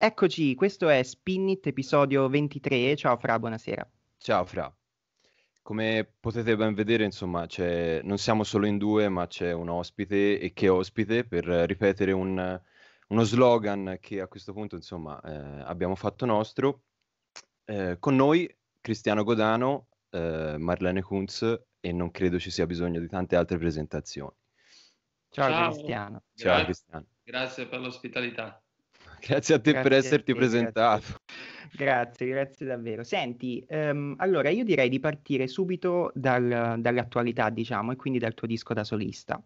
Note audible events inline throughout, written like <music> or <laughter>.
Eccoci, questo è Spinit episodio 23. Ciao Fra, buonasera. Ciao Fra. Come potete ben vedere, insomma, non siamo solo in due, ma c'è un ospite e che ospite per ripetere un, uno slogan che a questo punto, insomma, eh, abbiamo fatto nostro. Eh, con noi Cristiano Godano, eh, Marlene Kunz e non credo ci sia bisogno di tante altre presentazioni. Ciao, Ciao. Cristiano. Ciao Grazie. Cristiano. Grazie per l'ospitalità. Grazie a te grazie per esserti te, presentato. Grazie. grazie. davvero. Senti, um, allora io direi di partire subito dal, dall'attualità, diciamo, e quindi dal tuo disco da solista.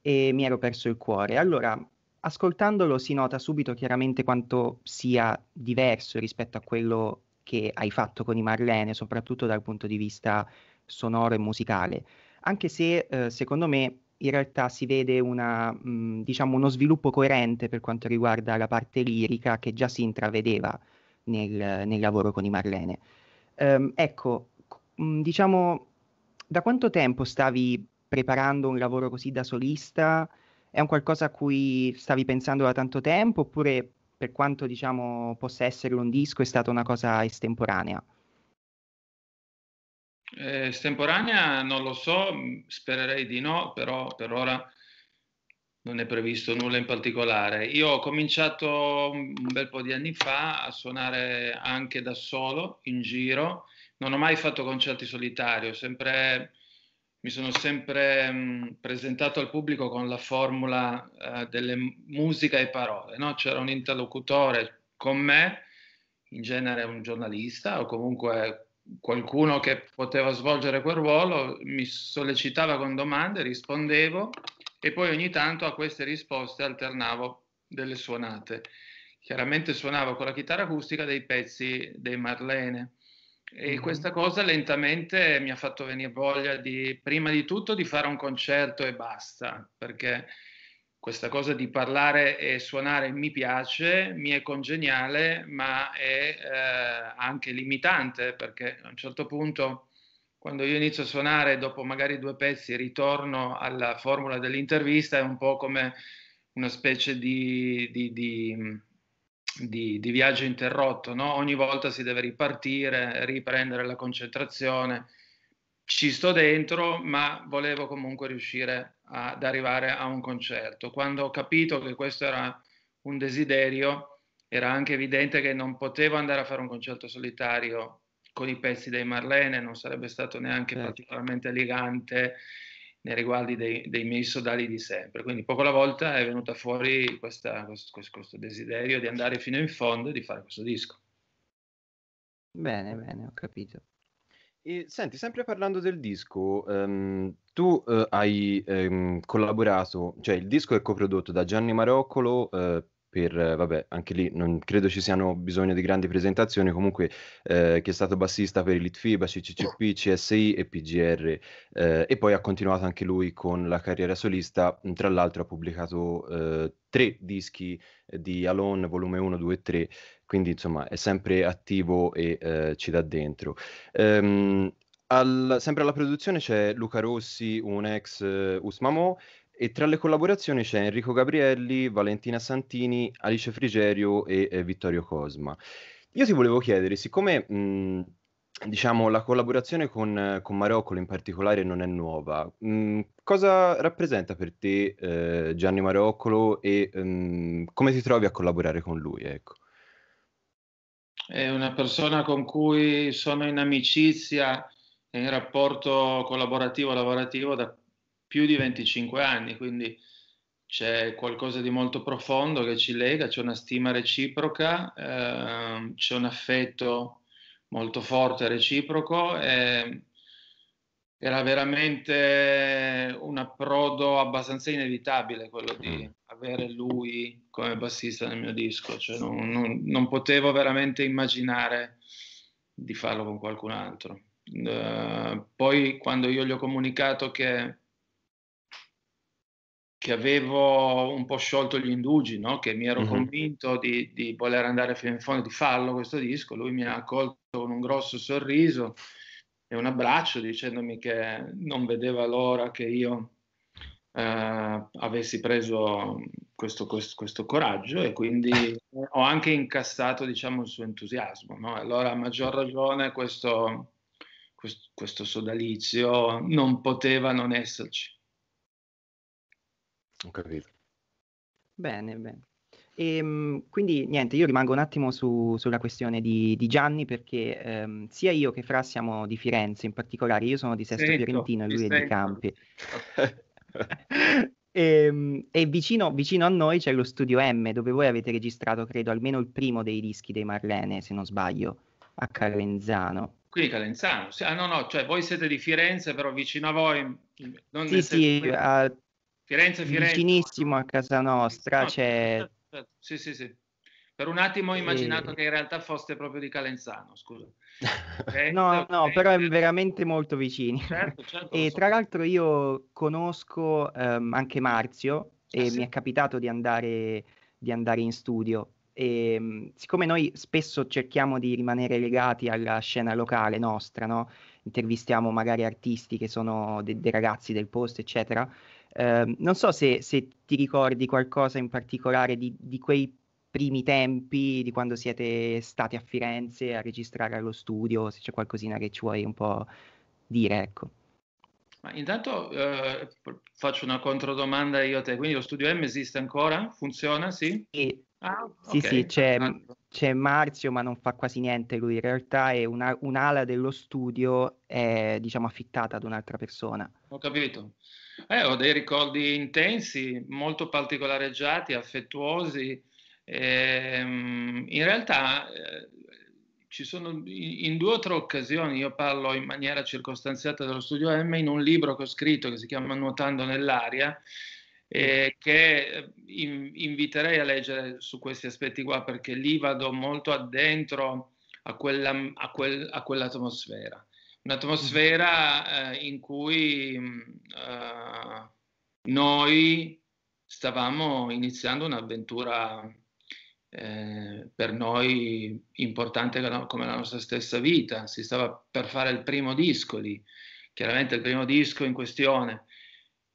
E mi ero perso il cuore. Allora, ascoltandolo si nota subito chiaramente quanto sia diverso rispetto a quello che hai fatto con i Marlene, soprattutto dal punto di vista sonoro e musicale. Anche se eh, secondo me in realtà si vede una, mh, diciamo uno sviluppo coerente per quanto riguarda la parte lirica che già si intravedeva nel, nel lavoro con i Marlene. Um, ecco, mh, diciamo, da quanto tempo stavi preparando un lavoro così da solista? È un qualcosa a cui stavi pensando da tanto tempo oppure per quanto diciamo, possa essere un disco è stata una cosa estemporanea? Eh, estemporanea non lo so, mm, spererei di no, però per ora non è previsto nulla in particolare. Io ho cominciato un bel po' di anni fa a suonare anche da solo, in giro. Non ho mai fatto concerti solitario, sempre, mi sono sempre mm, presentato al pubblico con la formula eh, delle musica e parole. No? C'era un interlocutore con me, in genere un giornalista o comunque qualcuno che poteva svolgere quel ruolo mi sollecitava con domande, rispondevo e poi ogni tanto a queste risposte alternavo delle suonate. Chiaramente suonavo con la chitarra acustica dei pezzi dei Marlene e mm-hmm. questa cosa lentamente mi ha fatto venire voglia di, prima di tutto, di fare un concerto e basta, perché questa cosa di parlare e suonare mi piace, mi è congeniale, ma è eh, anche limitante perché a un certo punto quando io inizio a suonare, dopo magari due pezzi, ritorno alla formula dell'intervista, è un po' come una specie di, di, di, di viaggio interrotto, no? ogni volta si deve ripartire, riprendere la concentrazione ci sto dentro, ma volevo comunque riuscire a, ad arrivare a un concerto. Quando ho capito che questo era un desiderio, era anche evidente che non potevo andare a fare un concerto solitario con i pezzi dei Marlene, non sarebbe stato neanche certo. particolarmente elegante nei riguardi dei, dei, miei sodali di sempre. Quindi poco alla volta è venuta fuori questa, questo, questo desiderio di andare fino in fondo e di fare questo disco. Bene, bene, ho capito. E, senti, sempre parlando del disco, um, tu uh, hai um, collaborato, cioè il disco è coprodotto da Gianni Maroccolo. Uh, per, vabbè, anche lì non credo ci siano bisogno di grandi presentazioni, comunque eh, che è stato bassista per il Litfiba, CCCP, CSI <coughs> e PGR eh, e poi ha continuato anche lui con la carriera solista, tra l'altro ha pubblicato eh, tre dischi di Alone, volume 1, 2 e 3 quindi insomma è sempre attivo e eh, ci dà dentro. Ehm, al, sempre alla produzione c'è Luca Rossi, un ex eh, Usmamo, e tra le collaborazioni c'è Enrico Gabrielli, Valentina Santini, Alice Frigerio e eh, Vittorio Cosma. Io ti volevo chiedere, siccome mh, mm, diciamo, la collaborazione con, con, Maroccolo in particolare non è nuova. Mh, mm, cosa rappresenta per te eh, Gianni Maroccolo e mh, mm, come ti trovi a collaborare con lui? Ecco è una persona con cui sono in amicizia e in rapporto collaborativo-lavorativo da più di 25 anni, quindi c'è qualcosa di molto profondo che ci lega, c'è una stima reciproca, ehm, c'è un affetto molto forte reciproco e ehm, era veramente un approdo abbastanza inevitabile quello di mm. avere lui come bassista nel mio disco, cioè non, non, non potevo veramente immaginare di farlo con qualcun altro. Uh, poi quando io gli ho comunicato che, che avevo un po' sciolto gli indugi, no? che mi ero mm-hmm. convinto di, di voler andare fino in fondo, di farlo questo disco, lui mi ha accolto con un grosso sorriso e un abbraccio dicendomi che non vedeva l'ora che io eh, avessi preso questo, questo, questo, coraggio e quindi ho anche incassato diciamo, il suo entusiasmo. No? Allora a maggior ragione questo, questo, questo sodalizio non poteva non esserci. Ho capito. Bene, bene. E, ehm, quindi niente, io rimango un attimo su, sulla questione di, di Gianni perché ehm, sia io che Fra siamo di Firenze in particolare, io sono di Sesto sento, Fiorentino e lui sento. è di Campi. <laughs> e, ehm, e vicino, vicino, a noi c'è lo studio M dove voi avete registrato credo almeno il primo dei dischi dei Marlene se non sbaglio a Calenzano. Qui Calenzano, sì, ah, no no, cioè voi siete di Firenze però vicino a voi... Mm, non sì sì, a... Firenze, Firenze. Vicinissimo a casa nostra no, c'è certo. Sì, sì, sì. Per un attimo ho immaginato e... che in realtà foste proprio di Calenzano, scusa. <laughs> Eh, no, okay. Certo, no, eh, però è certo. veramente molto vicini. Certo, <laughs> certo, e so. tra l'altro io conosco um, anche Marzio e ah, sì? mi è capitato di andare, di andare in studio. E, ehm, siccome noi spesso cerchiamo di rimanere legati alla scena locale nostra, no? intervistiamo magari artisti che sono de- dei ragazzi del posto, eccetera, eh, non so se, se, ti ricordi qualcosa in particolare di, di quei primi tempi, di quando siete stati a Firenze a registrare allo studio, se c'è qualcosina che ci vuoi un po' dire, ecco. Ma intanto eh, faccio una controdomanda io a te, quindi lo studio M esiste ancora? Funziona, sì? Sì, ah, sì, okay. sì c'è, c'è, Marzio ma non fa quasi niente lui, in realtà è una, un'ala dello studio è diciamo affittata ad un'altra persona. Ho capito. Eh, ho dei ricordi intensi, molto particolareggiati, affettuosi. Ehm, in realtà eh, ci sono in due o tre occasioni, io parlo in maniera circostanziata dello studio M in un libro che ho scritto che si chiama Nuotando nell'aria, eh, che in, inviterei a leggere su questi aspetti qua perché lì vado molto addentro a, quella, a, quel, a quell'atmosfera un'atmosfera eh, in cui mm, eh, noi stavamo iniziando un'avventura eh, per noi importante come la nostra stessa vita, si stava per fare il primo disco lì, chiaramente il primo disco in questione,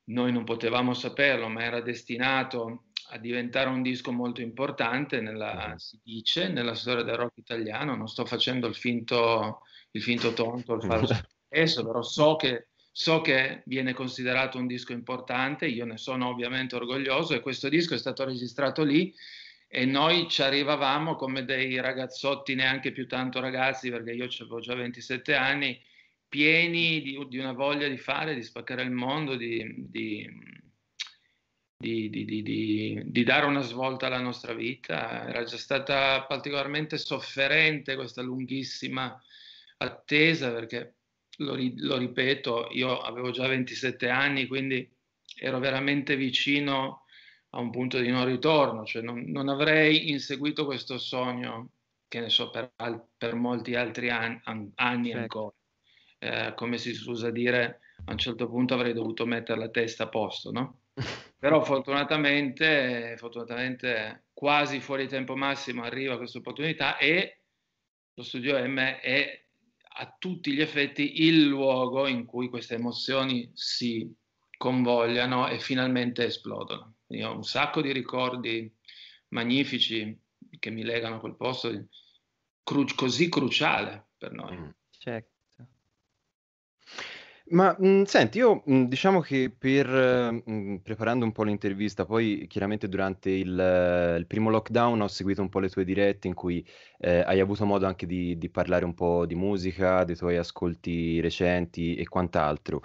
noi non potevamo saperlo, ma era destinato a diventare un disco molto importante, nella, mm. si dice, nella storia del rock italiano, non sto facendo il finto il finto tonto, il farlo stesso, <laughs> però so che, so che viene considerato un disco importante, io ne sono ovviamente orgoglioso e questo disco è stato registrato lì e noi ci arrivavamo come dei ragazzotti, neanche più tanto ragazzi, perché io avevo già 27 anni, pieni di, di, una voglia di fare, di spaccare il mondo, di, di di, di, di, di, dare una svolta alla nostra vita. Era già stata particolarmente sofferente questa lunghissima attesa perché, lo, lo ripeto, io avevo già 27 anni, quindi ero veramente vicino a un punto di non ritorno, cioè non, non avrei inseguito questo sogno, che ne so, per, al, per molti altri an, an, anni certo. ancora. Eh, come si usa dire, a un certo punto avrei dovuto mettere la testa a posto, no? <laughs> Però fortunatamente, fortunatamente quasi fuori tempo massimo arriva questa opportunità e lo studio M è a tutti gli effetti il luogo in cui queste emozioni si convogliano e finalmente esplodono. Io ho un sacco di ricordi magnifici che mi legano a quel posto cru- così cruciale per noi. Mm. Certo. Ma mh, mhmm, senti, io mh, mhmm, diciamo che per mh, mhmm, preparando un po' l'intervista, poi chiaramente durante il, il, primo lockdown ho seguito un po' le tue dirette in cui eh, hai avuto modo anche di, di, parlare un po' di musica, dei tuoi ascolti recenti e quant'altro.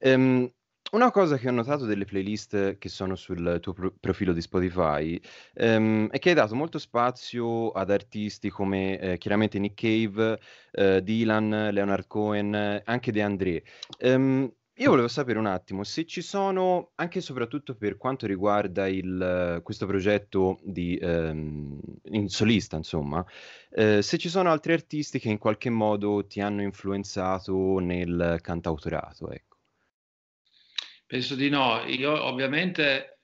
Ehm, una cosa che ho notato delle playlist che sono sul tuo pro- profilo di Spotify ehm, è che hai dato molto spazio ad artisti come eh, chiaramente Nick Cave, eh, Dylan, Leonard Cohen, anche De André. Ehm, io volevo sapere un attimo se ci sono, anche e soprattutto per quanto riguarda il, questo progetto di, ehm, in solista, insomma, eh, se ci sono altri artisti che in qualche modo ti hanno influenzato nel cantautorato. Ecco. Penso di no. Io ovviamente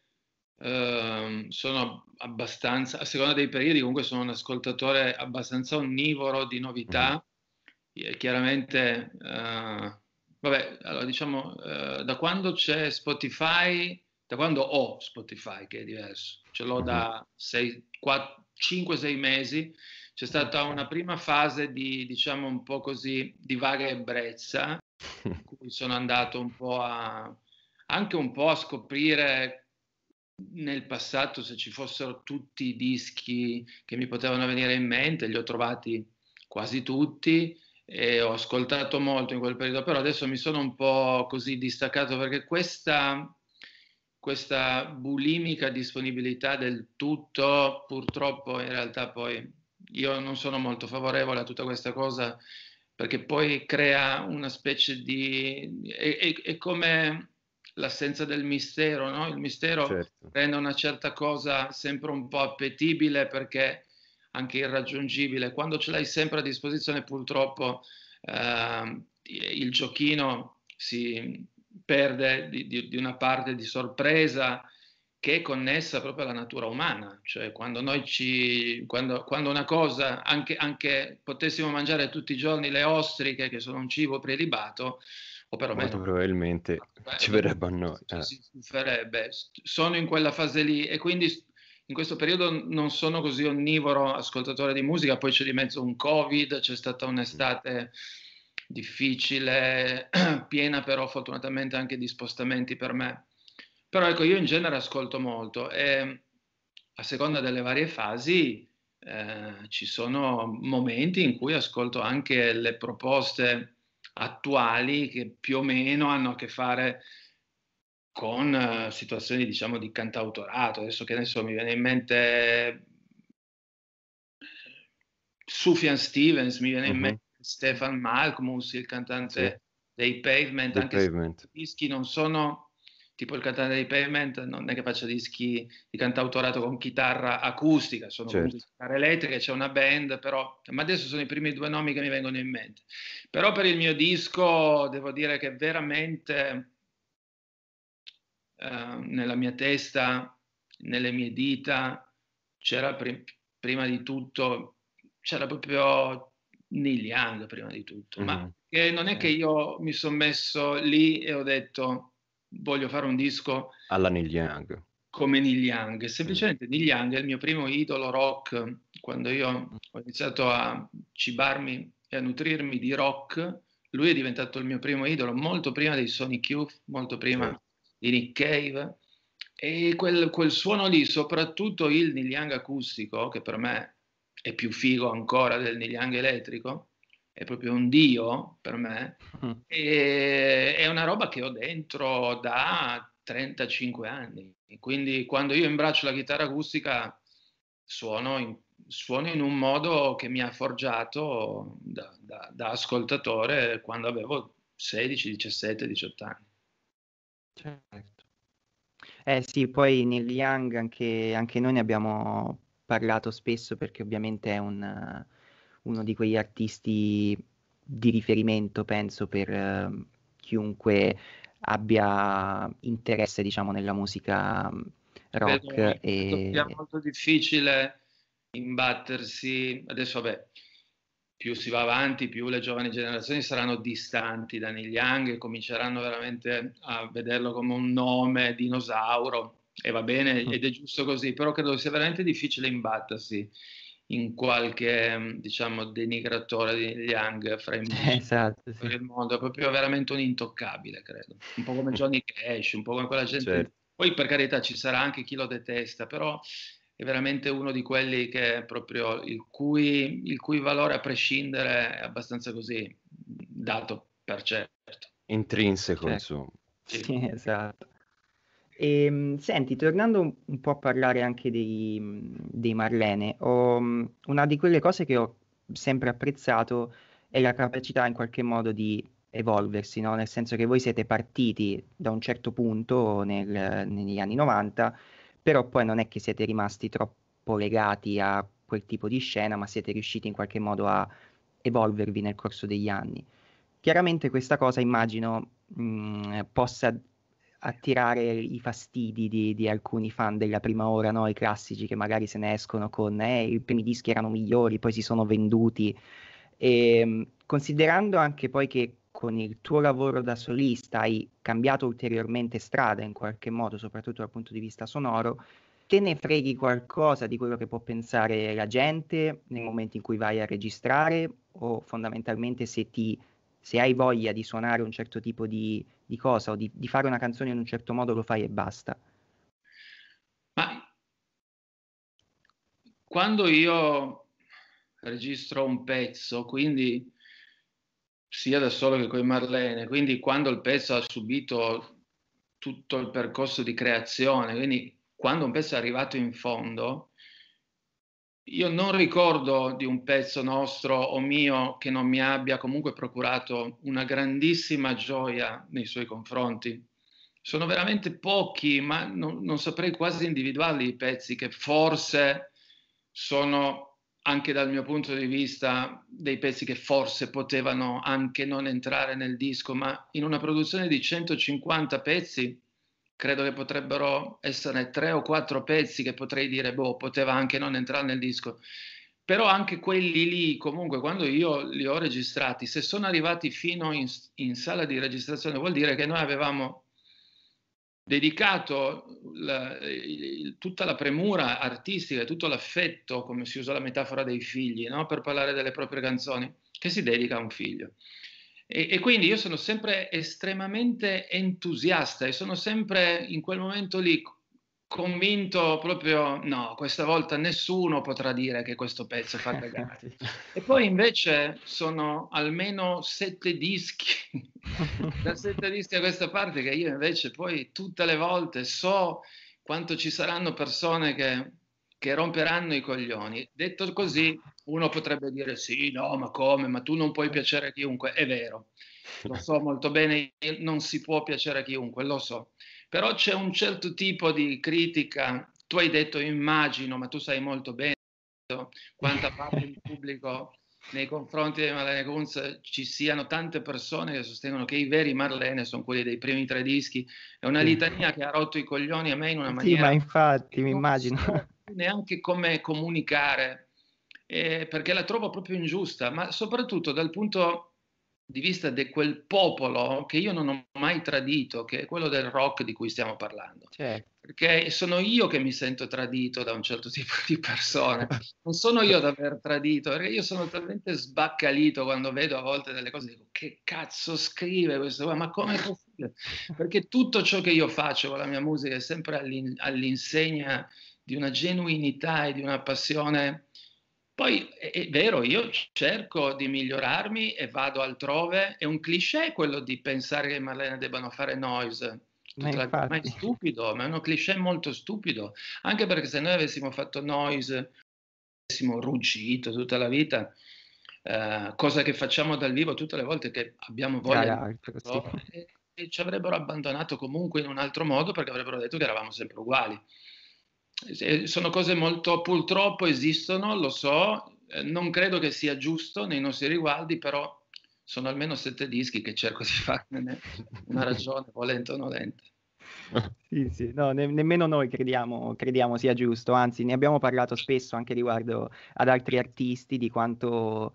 ehm, sono abbastanza, a seconda dei periodi, comunque sono un ascoltatore abbastanza onnivoro di novità. Mm-hmm. E chiaramente, eh, vabbè, allora diciamo, eh, da quando c'è Spotify, da quando ho Spotify, che è diverso, ce l'ho da 5-6 mm-hmm. mesi, c'è stata una prima fase di, diciamo, un po' così, di vaga ebbrezza, <laughs> in cui sono andato un po' a anche un po' a scoprire nel passato se ci fossero tutti i dischi che mi potevano venire in mente, li ho trovati quasi tutti e ho ascoltato molto in quel periodo, però adesso mi sono un po' così distaccato perché questa, questa bulimica disponibilità del tutto purtroppo in realtà poi io non sono molto favorevole a tutta questa cosa perché poi crea una specie di... è, è, è come l'assenza del mistero, no? il mistero certo. rende una certa cosa sempre un po' appetibile perché anche irraggiungibile, quando ce l'hai sempre a disposizione purtroppo eh, il giochino si perde di, di, di una parte di sorpresa, che è connessa proprio alla natura umana, cioè quando noi ci, quando, quando una cosa, anche, anche, potessimo mangiare tutti i giorni le ostriche, che sono un cibo prelibato, o perlomeno... Molto probabilmente ah, beh, ci verrebbe a noi. Eh. Si farebbe. Sono in quella fase lì e quindi in questo periodo non sono così onnivoro ascoltatore di musica, poi c'è di mezzo un Covid, c'è stata un'estate difficile, <clears throat> piena però fortunatamente anche di spostamenti per me. Però ecco, io in genere ascolto molto e a seconda delle varie fasi eh, ci sono momenti in cui ascolto anche le proposte attuali che più o meno hanno a che fare con eh, situazioni diciamo di cantautorato. Adesso che adesso mi viene in mente eh, Sufian Stevens, mi viene in mhm. mente Stefan Malkmus, il cantante sì. dei Pavement, The anche pavement. se i dischi non sono tipo il cantante dei Payment, non è che faccia dischi di cantautorato con chitarra acustica, sono certo. chitarre elettriche, c'è una band, però, ma adesso sono i primi due nomi che mi vengono in mente. Però per il mio disco devo dire che veramente eh, nella mia testa, nelle mie dita, c'era pr- prima di tutto, c'era proprio Neil Young prima di tutto, mm-hmm. ma non è che eh. io mi sono messo lì e ho detto voglio fare un disco alla Neil Young. Come Neil Young, mm. semplicemente Neil Young è il mio primo idolo rock quando io ho iniziato a cibarmi e a nutrirmi di rock, lui è diventato il mio primo idolo molto prima dei Sonic Youth, molto prima mm. di Nick Cave e quel, quel suono lì, soprattutto il Neil Young acustico, che per me è più figo ancora del Neil Young elettrico, è proprio un dio per me, mm. e, è una roba che ho dentro da 35 anni. Quindi quando io imbraccio la chitarra acustica suono in, suono in un modo che mi ha forgiato da, da, da ascoltatore quando avevo 16, 17, 18 anni. Certo. Eh sì, poi Neil Young anche, anche noi ne abbiamo parlato spesso perché ovviamente è un uno di quegli artisti di riferimento, penso, per eh, chiunque abbia interesse, diciamo, nella musica mm, rock. Beh, e... È molto difficile imbattersi, adesso vabbè, più si va avanti, più le giovani generazioni saranno distanti da Neil Young e cominceranno veramente a vederlo come un nome dinosauro e va bene mm. ed è giusto così, però credo sia veramente difficile imbattersi in qualche mm, diciamo denigratore di Young fra i mondi esatto, sì. del mondo, è proprio veramente un intoccabile, credo. Un po' come <laughs> Johnny Cash, un po' come quella gente. Certo. Poi per carità ci sarà anche chi lo detesta, però è veramente uno di quelli che è proprio il cui, il cui valore a prescindere è abbastanza così mm, dato per certo. Intrinseco, ecco. insomma. Sì, esatto. E, ehm, senti, tornando un, po' a parlare anche dei, dei Marlene, ho, mm, una di quelle cose che ho sempre apprezzato è la capacità in qualche modo di evolversi, no? nel senso che voi siete partiti da un certo punto nel, negli anni 90, però poi non è che siete rimasti troppo legati a quel tipo di scena, ma siete riusciti in qualche modo a evolvervi nel corso degli anni. Chiaramente questa cosa immagino mh, mm, possa attirare i fastidi di, di alcuni fan della prima ora, no? i classici che magari se ne escono con eh, i primi dischi erano migliori, poi si sono venduti. E, ehm, considerando anche poi che con il tuo lavoro da solista hai cambiato ulteriormente strada in qualche modo, soprattutto dal punto di vista sonoro, te ne freghi qualcosa di quello che può pensare la gente nel momento in cui vai a registrare o fondamentalmente se ti se hai voglia di suonare un certo tipo di, di cosa o di, di, fare una canzone in un certo modo lo fai e basta. Ma quando io registro un pezzo, quindi sia da solo che con Marlene, quindi quando il pezzo ha subito tutto il percorso di creazione, quindi quando un pezzo è arrivato in fondo, io non ricordo di un pezzo nostro o mio che non mi abbia comunque procurato una grandissima gioia nei suoi confronti. Sono veramente pochi, ma non, non saprei quasi individuarli i pezzi che forse sono, anche dal mio punto di vista, dei pezzi che forse potevano anche non entrare nel disco, ma in una produzione di 150 pezzi credo che potrebbero essere tre o quattro pezzi che potrei dire, boh, poteva anche non entrare nel disco. Però anche quelli lì, comunque, quando io li ho registrati, se sono arrivati fino in, in sala di registrazione, vuol dire che noi avevamo dedicato la, il, tutta la premura artistica e tutto l'affetto, come si usa la metafora dei figli, no? per parlare delle proprie canzoni, che si dedica a un figlio. E, e, quindi io sono sempre estremamente entusiasta e sono sempre in quel momento lì convinto proprio no, questa volta nessuno potrà dire che questo pezzo fa cagare. <laughs> e poi invece sono almeno sette dischi, <laughs> da sette dischi a questa parte che io invece poi tutte le volte so quanto ci saranno persone che, che romperanno i coglioni. Detto così, uno potrebbe dire sì, no, ma come? Ma tu non puoi piacere a chiunque. È vero, lo so molto bene, non si può piacere a chiunque, lo so. Però c'è un certo tipo di critica. Tu hai detto immagino, ma tu sai molto bene quanta parte del pubblico nei confronti di Marlene Kunz ci siano tante persone che sostengono che i veri Marlene sono quelli dei primi tre dischi. È una litania che ha rotto i coglioni a me in una maniera. Sì, ma infatti, mi immagino. neanche come comunicare eh, perché la trovo proprio ingiusta, ma soprattutto dal punto di vista di quel popolo che io non ho mai tradito, che è quello del rock di cui stiamo parlando. Certo. Perché sono io che mi sento tradito da un certo <laughs> tipo di persone, <laughs> non sono io ad aver tradito, perché io sono talmente sbaccalito quando vedo a volte delle cose, dico che cazzo scrive questo qua, ma come possibile? Perché tutto ciò che io faccio con la mia musica è sempre all'in- all'insegna di una genuinità e di una passione poi è vero, io cerco di migliorarmi e vado altrove. È un cliché quello di pensare che Marlene debbano fare noise. Ma, eh, la... ma, è stupido, ma è uno cliché molto stupido. Anche perché se noi avessimo fatto noise, avessimo ruggito tutta la vita, eh, cosa che facciamo dal vivo tutte le volte che abbiamo voglia, altro, sì. e, e eh, ci avrebbero abbandonato comunque in un altro modo perché avrebbero detto che eravamo sempre uguali. Eh, sono cose molto, purtroppo esistono, lo so, eh, non credo che sia giusto nei nostri riguardi, però sono almeno sette dischi che cerco di farne <laughs> una ragione, volente o nolente. Sì, sì, no, ne- nemmeno noi crediamo, crediamo, sia giusto, anzi ne abbiamo parlato spesso anche riguardo ad altri artisti di quanto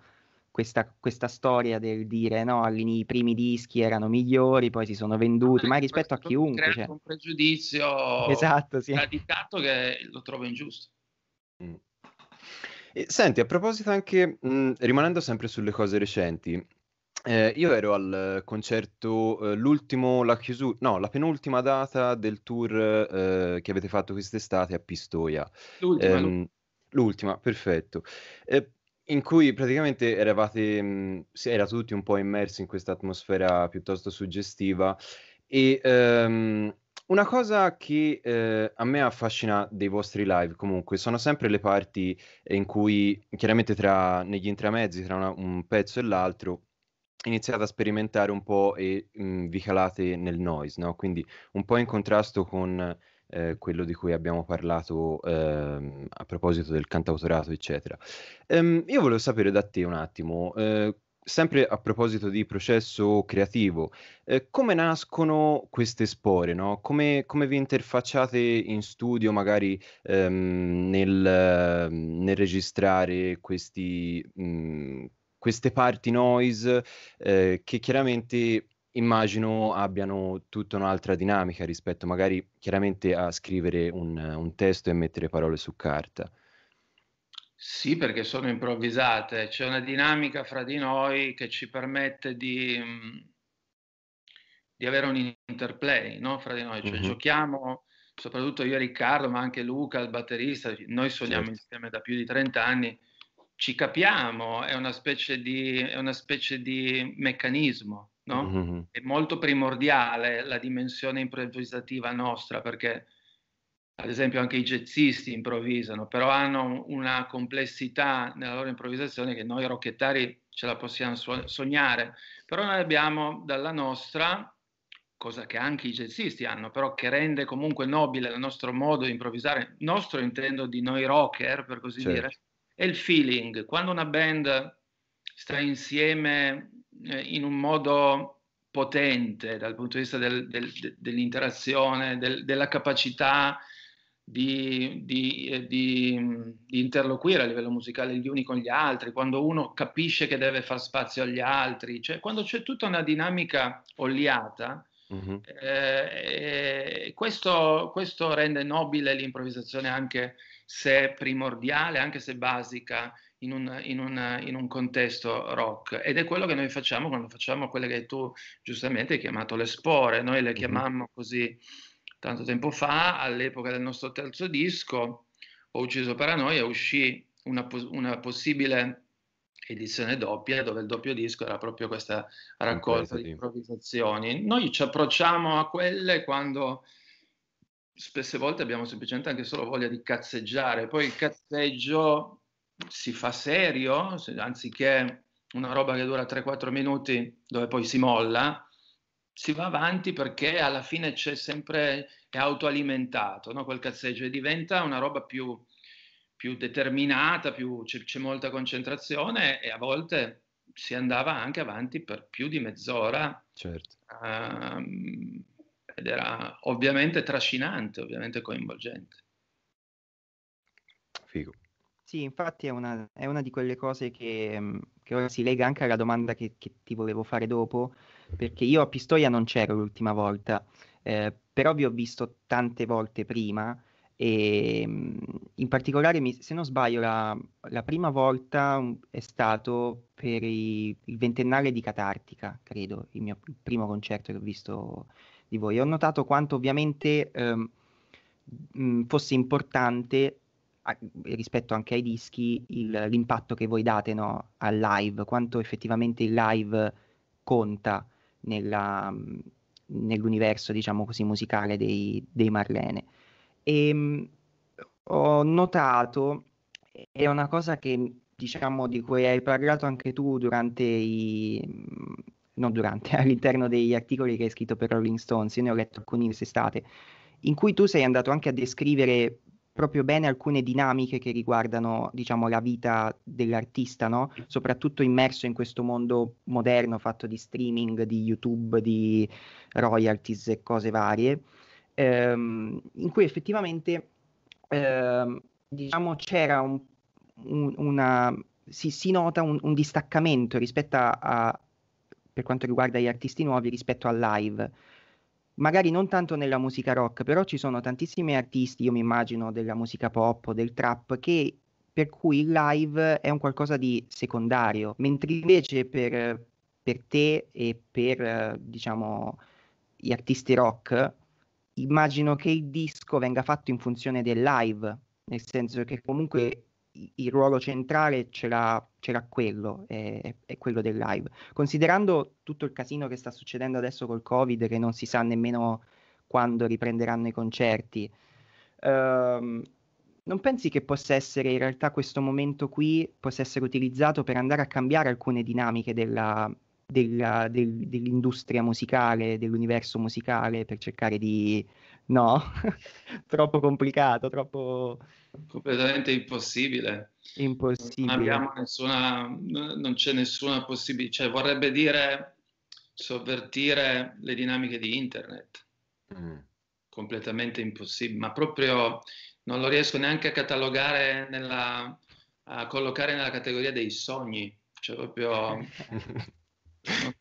questa, questa storia del dire no, i primi dischi erano migliori, poi si sono venduti, ma rispetto a chiunque... Cioè... un pregiudizio esatto, sì. radicato che lo trovo ingiusto. Mm. senti, a proposito anche, mh, mm, rimanendo sempre sulle cose recenti, eh, io ero al concerto, eh, l'ultimo, la chiusura, no, la penultima data del tour eh, che avete fatto quest'estate a Pistoia. L'ultima, l'ultima ehm, perfetto. Eh, in cui praticamente eravate, mh, mhmm, era tutti un po' immersi in questa atmosfera piuttosto suggestiva e um, una cosa che eh, a me affascina dei vostri live comunque sono sempre le parti in cui chiaramente tra, negli intramezzi tra una, un pezzo e l'altro iniziate a sperimentare un po' e mh, mhmm, vi calate nel noise, no? quindi un po' in contrasto con eh, quello di cui abbiamo parlato ehm, a proposito del cantautorato, eccetera. Ehm, io volevo sapere da te un attimo, eh, sempre a proposito di processo creativo, eh, come nascono queste spore? No? Come, come, vi interfacciate in studio, magari ehm, nel, nel, registrare questi, mh, mm, queste parti noise eh, che chiaramente immagino abbiano tutta un'altra dinamica rispetto magari chiaramente a scrivere un, un testo e mettere parole su carta. Sì, perché sono improvvisate, c'è una dinamica fra di noi che ci permette di, mm, di avere un interplay no? fra di noi, cioè mm-hmm. giochiamo, soprattutto io e Riccardo, ma anche Luca, il batterista, noi suoniamo certo. insieme da più di 30 anni, ci capiamo, è una specie di, una specie di meccanismo no? Mm-hmm. È molto primordiale la dimensione improvvisativa nostra perché ad esempio anche i jazzisti improvvisano, però hanno una complessità nella loro improvvisazione che noi rocchettari ce la possiamo so- sognare, però noi abbiamo dalla nostra, cosa che anche i jazzisti hanno, però che rende comunque nobile il nostro modo di improvvisare, nostro intendo di noi rocker per così certo. dire, è il feeling. Quando una band sta insieme eh, in un modo potente dal punto di vista del, del, dell'interazione, del, della capacità di, di, eh, di, mm, di, interloquire a livello musicale gli uni con gli altri, quando uno capisce che deve far spazio agli altri, cioè quando c'è tutta una dinamica oliata, uh-huh. eh, questo, questo, rende nobile l'improvvisazione anche se primordiale, anche se basica in un, in, un, in un, contesto rock ed è quello che noi facciamo quando facciamo quelle che tu giustamente hai chiamato le spore, noi le mhm. chiamammo così tanto tempo fa, all'epoca del nostro terzo disco, Ho ucciso Paranoia, uscì una, una possibile edizione doppia dove il doppio disco era proprio questa raccolta di improvvisazioni. Noi ci approcciamo a quelle quando spesse volte abbiamo semplicemente anche solo voglia di cazzeggiare, poi il cazzeggio si fa serio, se, anziché una roba che dura 3-4 minuti dove poi si molla, si va avanti perché alla fine c'è sempre, è autoalimentato no? quel cazzeggio e diventa una roba più, più determinata, più, c'è, c'è, molta concentrazione e a volte si andava anche avanti per più di mezz'ora. Certo. Um, ed era ovviamente trascinante, ovviamente coinvolgente. Figo. Sì, infatti è una, è una di quelle cose che, mm, che, ora si lega anche alla domanda che, che, ti volevo fare dopo, perché io a Pistoia non c'ero l'ultima volta, eh, però vi ho visto tante volte prima e mm, in particolare, mi, se non sbaglio, la, la, prima volta mm, è stato per i, il ventennale di Catartica, credo, il mio il primo concerto che ho visto di voi. Ho notato quanto ovviamente... Ehm, fosse importante rispetto anche ai dischi il, l'impatto che voi date no, al live, quanto effettivamente il live conta nella, nell'universo, diciamo così, musicale dei, dei Marlene. E, ehm, ho notato, è una cosa che diciamo di cui hai parlato anche tu durante i non durante, <laughs> all'interno degli articoli che hai scritto per Rolling Stones, io ne ho letto alcuni quest'estate, in cui tu sei andato anche a descrivere proprio bene alcune dinamiche che riguardano diciamo, la vita dell'artista, no? soprattutto immerso in questo mondo moderno fatto di streaming, di YouTube, di royalties e cose varie, ehm, in cui effettivamente ehm, diciamo, c'era un, un, una, si, si, nota un, un distaccamento rispetto a, a, per quanto riguarda gli artisti nuovi rispetto al live magari non tanto nella musica rock, però ci sono tantissimi artisti, io mi immagino, della musica pop o del trap, che per cui il live è un qualcosa di secondario, mentre invece per, per te e per, diciamo, gli artisti rock, immagino che il disco venga fatto in funzione del live, nel senso che comunque il ruolo centrale c'era, c'era quello, è, eh, quello del live. Considerando tutto il casino che sta succedendo adesso col Covid, che non si sa nemmeno quando riprenderanno i concerti, ehm, non pensi che possa essere in realtà questo momento qui, possa essere utilizzato per andare a cambiare alcune dinamiche della, della, del, dell'industria musicale, dell'universo musicale, per cercare di No, <laughs> troppo complicato, troppo... Completamente impossibile. Impossibile. Non, abbiamo nessuna, non c'è nessuna possibilità, cioè vorrebbe dire sovvertire le dinamiche di internet. Mm. Completamente impossibile, ma proprio non lo riesco neanche a catalogare, nella, a collocare nella categoria dei sogni, cioè proprio... <laughs> non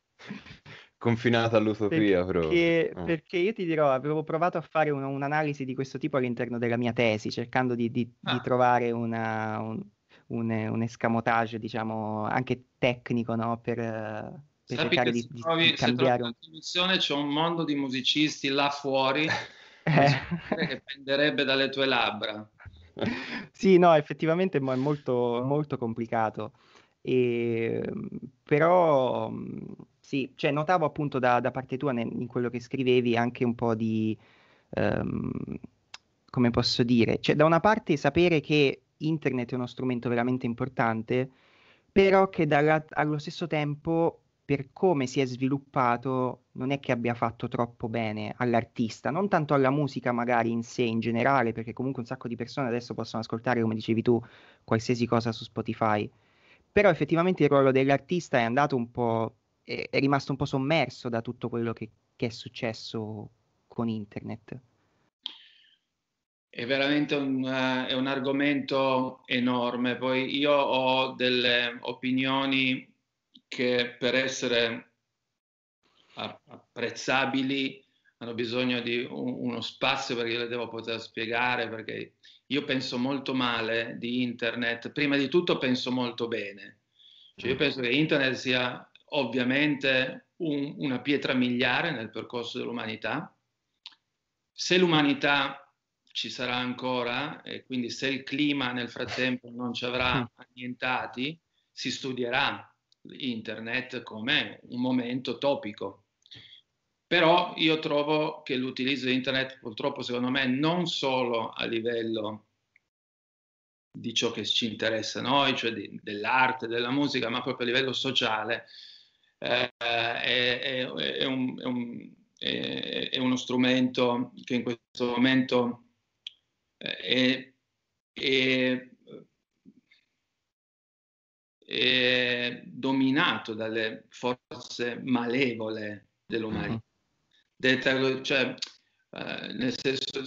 Confinata all'utopia, perché, però. Mm. Perché io ti dirò, avevo provato a fare un, un'analisi di questo tipo all'interno della mia tesi, cercando di, di, ah. di trovare una, un, un, un, escamotage, diciamo, anche tecnico, no? Per, eh, per cercare di, trovi, di cambiare. Se trovi c'è un mondo di musicisti là fuori <laughs> eh. che penderebbe dalle tue labbra. <laughs> sì, no, effettivamente è molto, molto complicato. E, ehm, però mm, sì, cioè notavo appunto da, da parte tua nel, in quello che scrivevi anche un po' di, um, come posso dire, cioè da una parte sapere che internet è uno strumento veramente importante, però che dalla, allo stesso tempo per come si è sviluppato non è che abbia fatto troppo bene all'artista, non tanto alla musica magari in sé in generale, perché comunque un sacco di persone adesso possono ascoltare, come dicevi tu, qualsiasi cosa su Spotify, però effettivamente il ruolo dell'artista è andato un po' è, è rimasto un po' sommerso da tutto quello che, che è successo con internet. È veramente un, uh, è un, argomento enorme. Poi io ho delle opinioni che per essere apprezzabili hanno bisogno di un, uno spazio perché le devo poter spiegare, perché io penso molto male di internet. Prima di tutto penso molto bene. Cioè io mm. penso che internet sia ovviamente un, una pietra miliare nel percorso dell'umanità. Se l'umanità ci sarà ancora e quindi se il clima nel frattempo non ci avrà mm. annientati, si studierà internet come un momento topico. Però io trovo che l'utilizzo di internet purtroppo secondo me non solo a livello di ciò che ci interessa a noi, cioè di, dell'arte, della musica, ma proprio a livello sociale, eh, è, è, un, è, un, è, uno strumento che in questo momento eh, è, dominato dalle forze malevole dell'umanità. mm Cioè, eh, nel senso,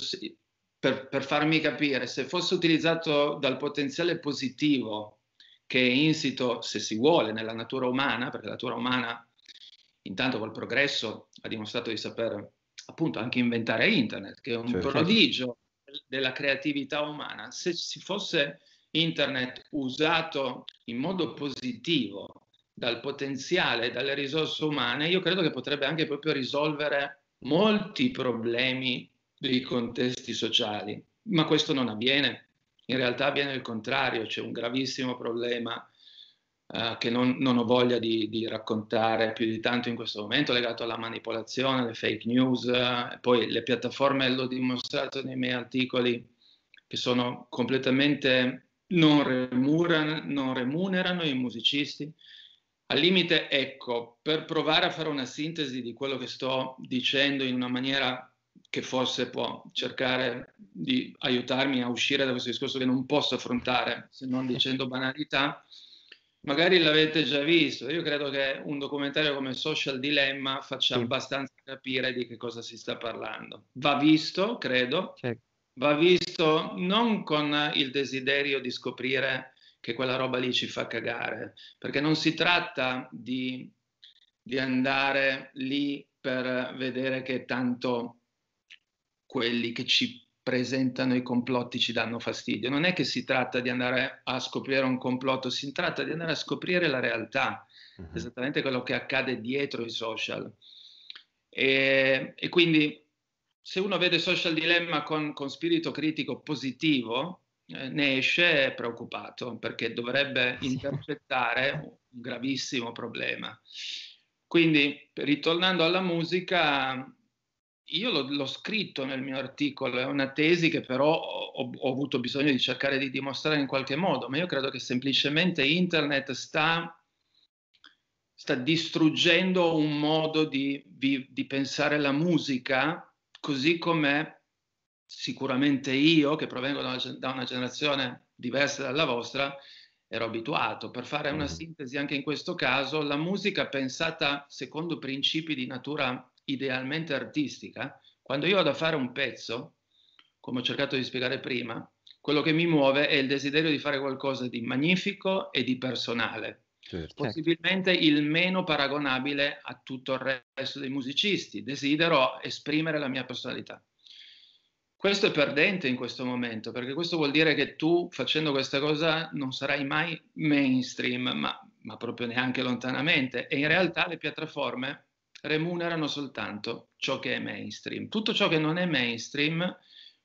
per, per farmi capire, se fosse utilizzato dal potenziale positivo che è insito, se si vuole, nella natura umana, perché la natura umana intanto col progresso ha dimostrato di saper appunto anche inventare internet, che è un certo. prodigio della creatività umana. Se si fosse internet usato in modo positivo dal potenziale, dalle risorse umane, io credo che potrebbe anche proprio risolvere molti problemi dei contesti sociali, ma questo non avviene in realtà avviene il contrario, c'è un gravissimo problema eh, che non, non, ho voglia di, di, raccontare più di tanto in questo momento, legato alla manipolazione, alle fake news, eh, poi le piattaforme l'ho dimostrato nei miei articoli che sono completamente non remunerano, non remunerano i musicisti. Al limite, ecco, per provare a fare una sintesi di quello che sto dicendo in una maniera che forse può cercare di aiutarmi a uscire da questo discorso che non posso affrontare se non dicendo banalità. Magari l'avete già visto, io credo che un documentario come Social Dilemma faccia sì. abbastanza capire di che cosa si sta parlando. Va visto, credo, sì. va visto non con il desiderio di scoprire che quella roba lì ci fa cagare, perché non si tratta di, di andare lì per vedere che tanto quelli che ci presentano i complotti ci danno fastidio. Non è che si tratta di andare a scoprire un complotto, si tratta di andare a scoprire la realtà, uh-huh. esattamente quello che accade dietro i social. E, e, quindi se uno vede Social Dilemma con, con spirito critico positivo, eh, ne esce preoccupato perché dovrebbe intercettare un gravissimo problema. Quindi, ritornando alla musica, io l'ho, l'ho, scritto nel mio articolo, è una tesi che però ho, ho, avuto bisogno di cercare di dimostrare in qualche modo, ma io credo che semplicemente internet sta, sta distruggendo un modo di, di, di pensare la musica, così come sicuramente io, che provengo da una, da una generazione diversa dalla vostra, ero abituato. Per fare una mm-hmm. sintesi anche in questo caso, la musica pensata secondo principi di natura idealmente artistica, quando io vado a fare un pezzo, come ho cercato di spiegare prima, quello che mi muove è il desiderio di fare qualcosa di magnifico e di personale, certo. possibilmente il meno paragonabile a tutto il resto dei musicisti. Desidero esprimere la mia personalità. Questo è perdente in questo momento, perché questo vuol dire che tu facendo questa cosa non sarai mai mainstream, ma, ma proprio neanche lontanamente. E in realtà le piattaforme remunerano soltanto ciò che è mainstream. Tutto ciò che non è mainstream,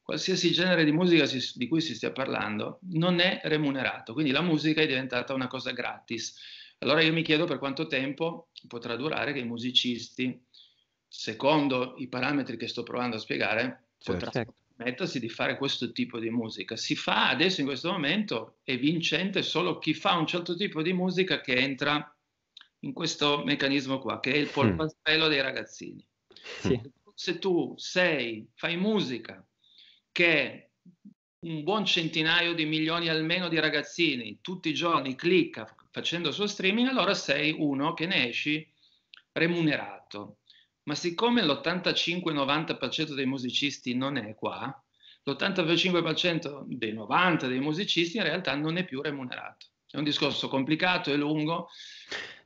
qualsiasi genere di musica si, di cui si stia parlando, non è remunerato, quindi la musica è diventata una cosa gratis. Allora io mi chiedo per quanto tempo potrà durare che i musicisti, secondo i parametri che sto provando a spiegare, certo. potranno certo. permettersi di fare questo tipo di musica. Si fa adesso in questo momento, è vincente solo chi fa un certo tipo di musica che entra in questo meccanismo qua, che è il polpastello mm. dei ragazzini. Sì. Se tu sei, fai musica, che un buon centinaio di milioni almeno di ragazzini tutti i giorni clicca facendo il suo streaming, allora sei uno che ne esci remunerato. Ma siccome l'85-90% dei musicisti non è qua, l'85% dei 90 dei musicisti in realtà non è più remunerato. È un discorso complicato e lungo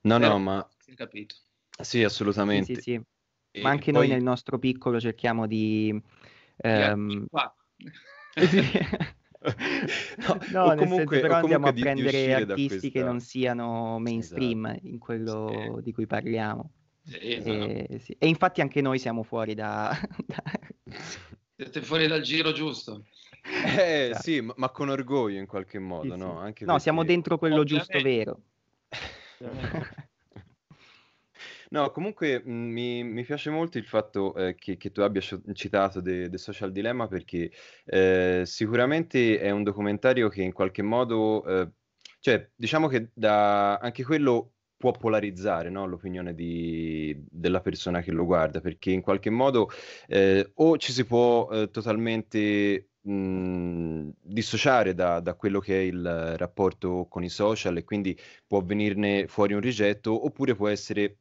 No, Però, no, ma... Capito. Sì, assolutamente. Sì, sì, sì. ma anche poi... noi nel nostro piccolo cerchiamo di... Ehm... no, eh <laughs> no o comunque, senso, andiamo a prendere artisti questa... che non siano mainstream esatto. in quello sì. di cui parliamo. Sì, esatto. e, sì. e, infatti anche noi siamo fuori da... <laughs> da... Siete fuori dal giro giusto. <laughs> Eh, esatto. Sì, ma, ma, con orgoglio in qualche modo, no? no, perché... siamo dentro quello Ovviamente. giusto vero. No, comunque mm, mi, mi, piace molto il fatto eh, che, che, tu abbia citato The, The Social Dilemma perché eh, sicuramente è un documentario che in qualche modo, eh, cioè diciamo che da, anche quello può polarizzare no, l'opinione di, della persona che lo guarda perché in qualche modo eh, o ci si può eh, totalmente mh, dissociare da, da, quello che è il rapporto con i social e quindi può venirne fuori un rigetto oppure può essere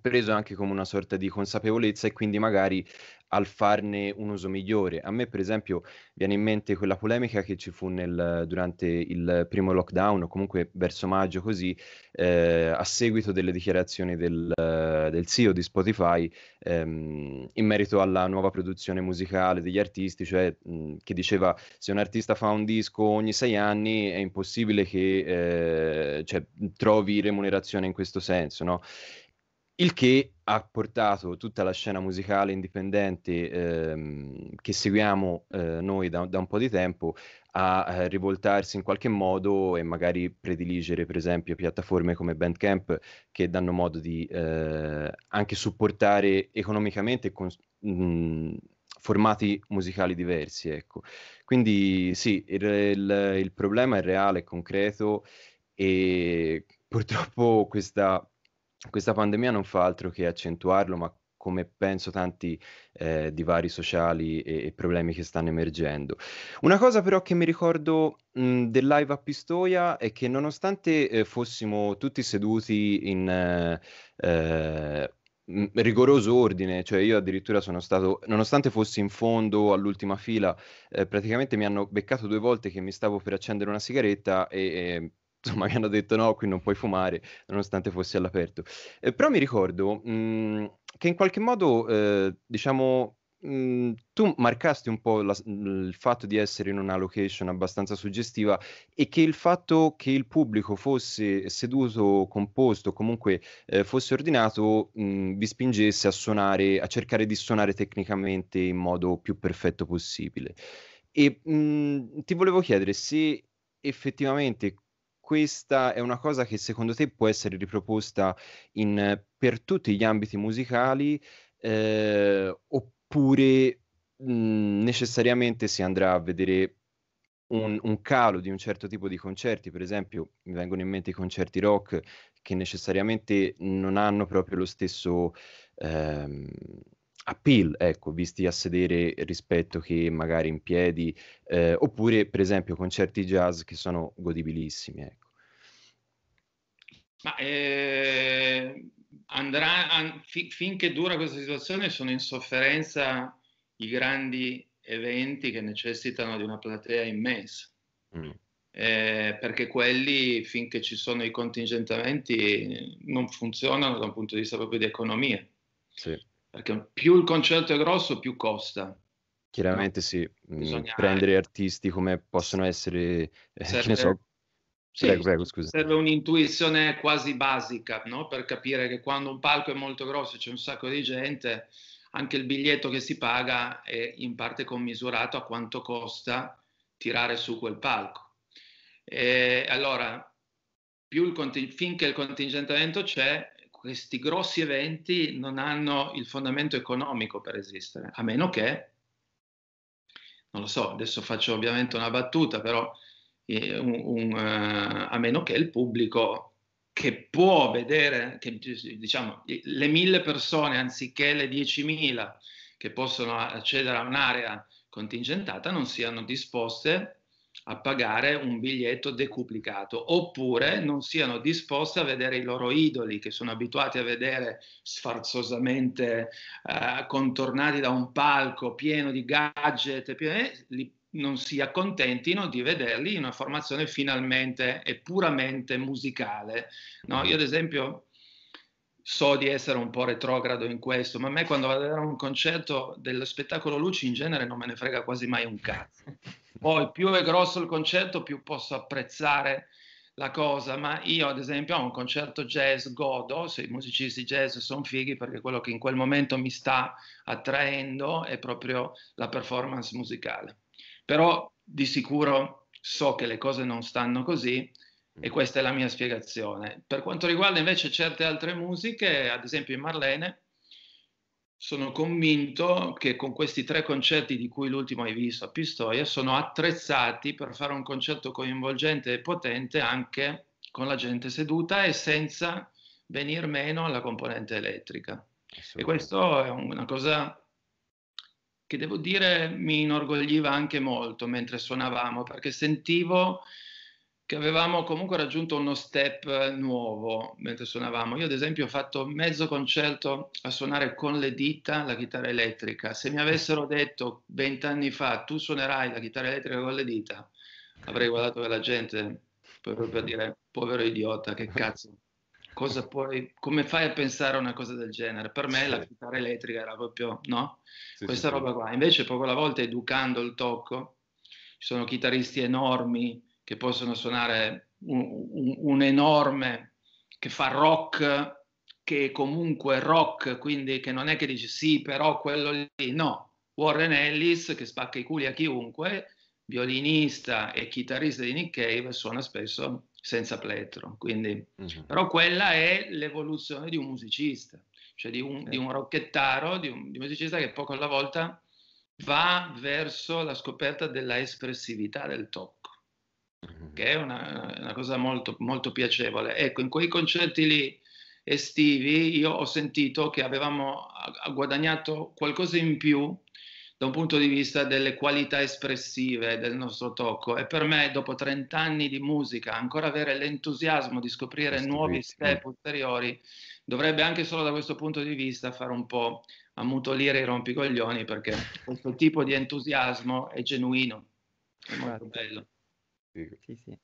preso anche come una sorta di consapevolezza e quindi magari al farne un uso migliore. A me, per esempio, viene in mente quella polemica che ci fu nel, durante il primo lockdown, o comunque verso maggio, così, eh, a seguito delle dichiarazioni del, del CEO di Spotify ehm, in merito alla nuova produzione musicale degli artisti, cioè mh, che diceva se un artista fa un disco ogni sei anni è impossibile che eh, cioè, trovi remunerazione in questo senso, no? il che ha portato tutta la scena musicale indipendente ehm, che seguiamo eh, noi da, da, un po' di tempo a eh, rivoltarsi in qualche modo e magari prediligere per esempio piattaforme come Bandcamp che danno modo di eh, anche supportare economicamente con, mh, mm, formati musicali diversi. Ecco. Quindi sì, il, il, il problema è reale, è concreto e purtroppo questa questa pandemia non fa altro che accentuarlo, ma come penso tanti eh, divari sociali e, e, problemi che stanno emergendo. Una cosa però che mi ricordo mh, del live a Pistoia è che nonostante eh, fossimo tutti seduti in eh, eh rigoroso ordine, cioè io addirittura sono stato, nonostante fossi in fondo all'ultima fila, eh, praticamente mi hanno beccato due volte che mi stavo per accendere una sigaretta e insomma mi hanno detto no, qui non puoi fumare, nonostante fosse all'aperto. Eh, però mi ricordo mh, mhmm, che in qualche modo, eh, diciamo, mh, mhmm, tu marcasti un po' la, il fatto di essere in una location abbastanza suggestiva e che il fatto che il pubblico fosse seduto, composto, comunque eh, fosse ordinato, mh, mhmm, vi spingesse a suonare, a cercare di suonare tecnicamente in modo più perfetto possibile. E ti volevo chiedere se effettivamente questa è una cosa che secondo te può essere riproposta in, per tutti gli ambiti musicali eh, oppure mh, necessariamente si andrà a vedere un, un, calo di un certo tipo di concerti, per esempio mi vengono in mente i concerti rock che necessariamente non hanno proprio lo stesso... Ehm, appeal, ecco, visti a sedere rispetto che magari in piedi, eh, oppure per esempio concerti jazz che sono godibilissimi, ecco. Ma eh, andrà, an, fi, finché dura questa situazione sono in sofferenza i grandi eventi che necessitano di una platea immensa. Mm. Eh, perché quelli finché ci sono i contingentamenti non funzionano da un punto di vista proprio di economia. Sì perché più il concerto è grosso, più costa. Chiaramente no? sì, mm, Bisogna... prendere artisti come possono essere, serve... Eh, che ne so, sì, prego, prego, scusa. serve un'intuizione quasi basica no? per capire che quando un palco è molto grosso e c'è un sacco di gente, anche il biglietto che si paga è in parte commisurato a quanto costa tirare su quel palco. E allora, il conting- finché il contingentamento c'è, questi grossi eventi non hanno il fondamento economico per esistere, a meno che, non lo so, adesso faccio ovviamente una battuta, però eh, un, un, uh, a meno che il pubblico che può vedere, che, diciamo, le mille persone anziché le 10.000 che possono accedere a un'area contingentata non siano disposte a pagare un biglietto decuplicato, oppure non siano disposte a vedere i loro idoli che sono abituati a vedere sfarzosamente eh, contornati da un palco pieno di gadget, pieno, li, non si accontentino di vederli in una formazione finalmente e puramente musicale. No? Io ad esempio so di essere un po' retrogrado in questo, ma a me quando vado a vedere un concerto dello spettacolo luci in genere non me ne frega quasi mai un cazzo. Poi più è grosso il concerto, più posso apprezzare la cosa, ma io ad esempio a un concerto jazz godo, se i musicisti jazz sono fighi perché quello che in quel momento mi sta attraendo è proprio la performance musicale. Però di sicuro so che le cose non stanno così e mm. questa è la mia spiegazione. Per quanto riguarda invece certe altre musiche, ad esempio in Marlene, sono convinto che con questi tre concerti di cui l'ultimo hai visto a Pistoia sono attrezzati per fare un concerto coinvolgente e potente anche con la gente seduta e senza venir meno alla componente elettrica. E questo è una cosa che devo dire mi inorgogliva anche molto mentre suonavamo perché sentivo che avevamo comunque raggiunto uno step eh, nuovo mentre suonavamo. Io ad esempio ho fatto mezzo concerto a suonare con le dita la chitarra elettrica. Se mi avessero detto vent'anni fa tu suonerai la chitarra elettrica con le dita, avrei guardato la gente proprio per dire povero idiota, che cazzo. Puoi, come fai a pensare a una cosa del genere? Per me sì. la chitarra elettrica era proprio, no? Sì, Questa sì, roba qua. Invece poco alla volta educando il tocco, ci sono chitarristi enormi, che possono suonare un, un, un enorme che fa rock, che comunque rock, quindi che non è che dici sì, però quello lì, no. Warren Ellis, che spacca i culi a chiunque, violinista e chitarrista di Nick Cave, suona spesso senza plettro. Quindi, uh-huh. Però quella è l'evoluzione di un musicista, cioè di un, eh. di un rocchettaro, di un, di un musicista che poco alla volta va verso la scoperta della espressività del top. Mm-hmm. che è una, una cosa molto, molto, piacevole. Ecco, in quei concerti lì estivi io ho sentito che avevamo guadagnato qualcosa in più da un punto di vista delle qualità espressive del nostro tocco e per me dopo 30 anni di musica ancora avere l'entusiasmo di scoprire nuovi step ulteriori dovrebbe anche solo da questo punto di vista fare un po' ammutolire i rompicoglioni perché questo tipo di entusiasmo è genuino, è molto bello. Sì, sì.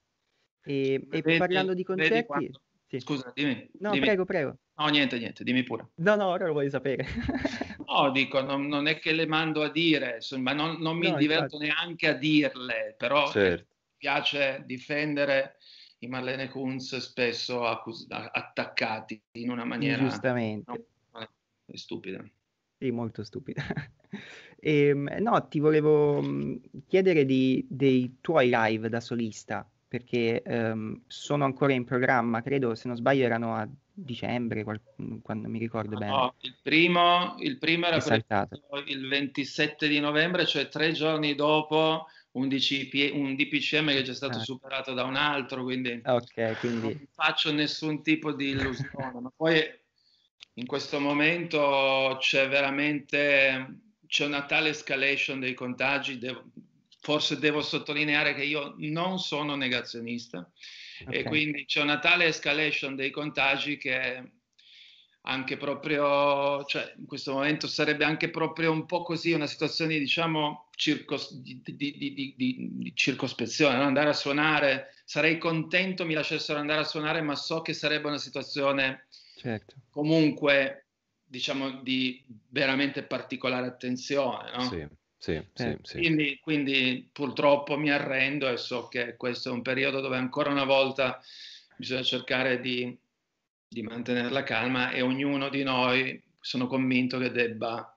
E, vedi, parlando di concerti... Quando... Sì. Scusa, dimmi. No, dimmi. prego, prego. No, niente, niente, dimmi pure. No, no, ora lo voglio sapere. <laughs> no, dico, non, non, è che le mando a dire, ma non, non mi no, diverto infatti. neanche a dirle, però certo. mi piace difendere i Marlene Kunz spesso accus- attaccati in una maniera... Giustamente. No, stupida. Sì, molto stupida. E, ehm, no, ti volevo mhmm, chiedere di, dei tuoi live da solista, perché um, sono ancora in programma, credo, se non sbaglio erano a dicembre, qual- mhmm, quando mi ricordo bene. No, il primo, il primo era il 27 di novembre, cioè tre giorni dopo un, DCP, un DPCM che è già stato ah. superato da un altro, quindi, okay, quindi, non faccio nessun tipo di illusione. ma poi in questo momento c'è veramente c'è una tale escalation dei contagi, devo, forse devo sottolineare che io non sono negazionista okay. e quindi c'è una tale escalation dei contagi che anche proprio, cioè in questo momento sarebbe anche proprio un po' così una situazione diciamo circos- di, di, di, di, circospezione, no? andare a suonare, sarei contento mi lasciassero andare a suonare ma so che sarebbe una situazione certo. comunque diciamo, di veramente particolare attenzione. No? Sì, sì, sì, eh. sì. Quindi, quindi, purtroppo mi arrendo e so che questo è un periodo dove ancora una volta bisogna cercare di, di mantenere la calma e ognuno di noi sono convinto che debba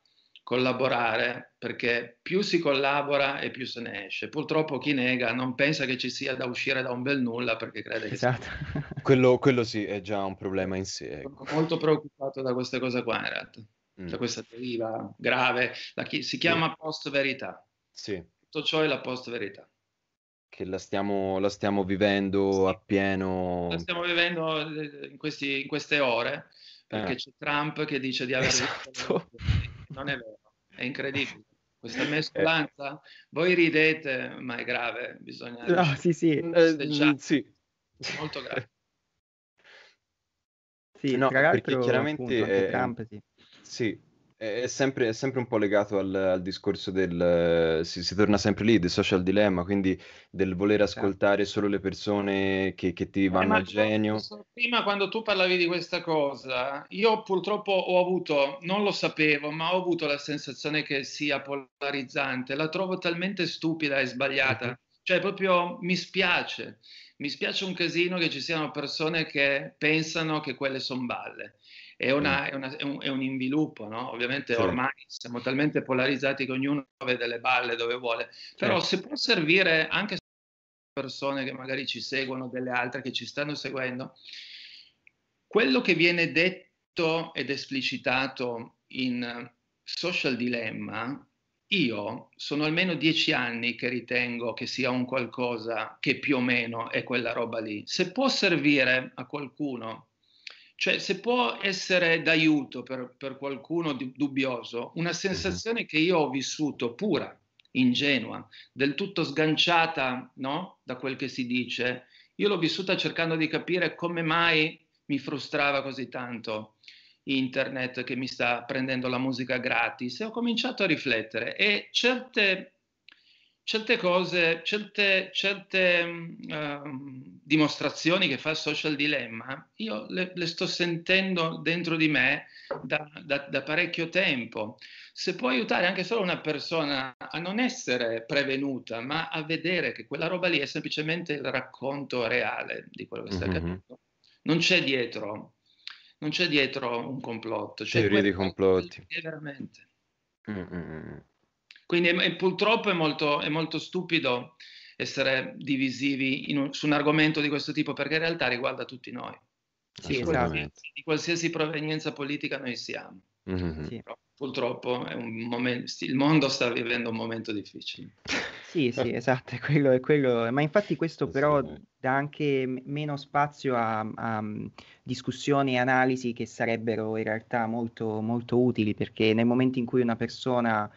collaborare perché più si collabora e più se ne esce. Purtroppo chi nega non pensa che ci sia da uscire da un bel nulla perché crede che esatto. sia... <laughs> quello, quello sì è già un problema in sé. Ecco. Sono molto preoccupato da queste cose qua in realtà, mm. da questa deriva grave, chi... si chiama sì. post-verità. Sì. Tutto ciò è la post-verità. Che la stiamo, la stiamo vivendo sì. appieno. La stiamo vivendo eh, in, questi, in queste ore perché eh. c'è Trump che dice di aver... Esatto. Non è vero. È incredibile. Questa <laughs> eh. mescolanza, voi ridete, ma è grave, bisogna... No, sì, sì, eh, <laughs> mm, sì. Molto grave. <laughs> Sì, no, tra l'altro, chiaramente appunto, è... Eh, Trump, sì. sì, è sempre, è sempre, un po' legato al, al discorso del... Eh, si, si, torna sempre lì, del social dilemma, quindi del voler ascoltare solo le persone che, che ti eh, vanno eh, al genio. Prima quando tu parlavi di questa cosa, io purtroppo ho avuto, non lo sapevo, ma ho avuto la sensazione che sia polarizzante, la trovo talmente stupida e sbagliata, mhm. cioè proprio mi spiace, mi spiace un casino che ci siano persone che pensano che quelle sono balle è, una, mm. è, una, è, un, è un, inviluppo, no? ovviamente sì. ormai siamo talmente polarizzati che ognuno vede le balle dove vuole, però sì. Certo. se può servire anche persone che magari ci seguono, delle altre che ci stanno seguendo, quello che viene detto ed esplicitato in Social Dilemma, io sono almeno dieci anni che ritengo che sia un qualcosa che più o meno è quella roba lì. Se può servire a qualcuno cioè, se può essere d'aiuto per, per qualcuno di, dubbioso, una sensazione che io ho vissuto pura, ingenua, del tutto sganciata no? da quel che si dice, io l'ho vissuta cercando di capire come mai mi frustrava così tanto internet che mi sta prendendo la musica gratis e ho cominciato a riflettere e certe, certe cose, certe, certe um, dimostrazioni che fa il social dilemma, io le, le sto sentendo dentro di me da, da, da, parecchio tempo. Se può aiutare anche solo una persona a non essere prevenuta, ma a vedere che quella roba lì è semplicemente il racconto reale di quello che sta mhm. accadendo, mm-hmm. non c'è dietro, non c'è dietro un complotto. C'è Teorie di complotti. Veramente. Mm-hmm. Quindi è, è, purtroppo è molto, è molto stupido essere divisivi un, su un argomento di questo tipo perché in realtà riguarda tutti noi. Sì, esatto. Di qualsiasi provenienza politica noi siamo. Mm-hmm. Sì. Purtroppo momento, il mondo sta vivendo un momento difficile. Sì, sì, <laughs> esatto, è quello, è quello. Ma infatti questo però dà anche meno spazio a, a discussioni e analisi che sarebbero in realtà molto, molto utili perché nel momento in cui una persona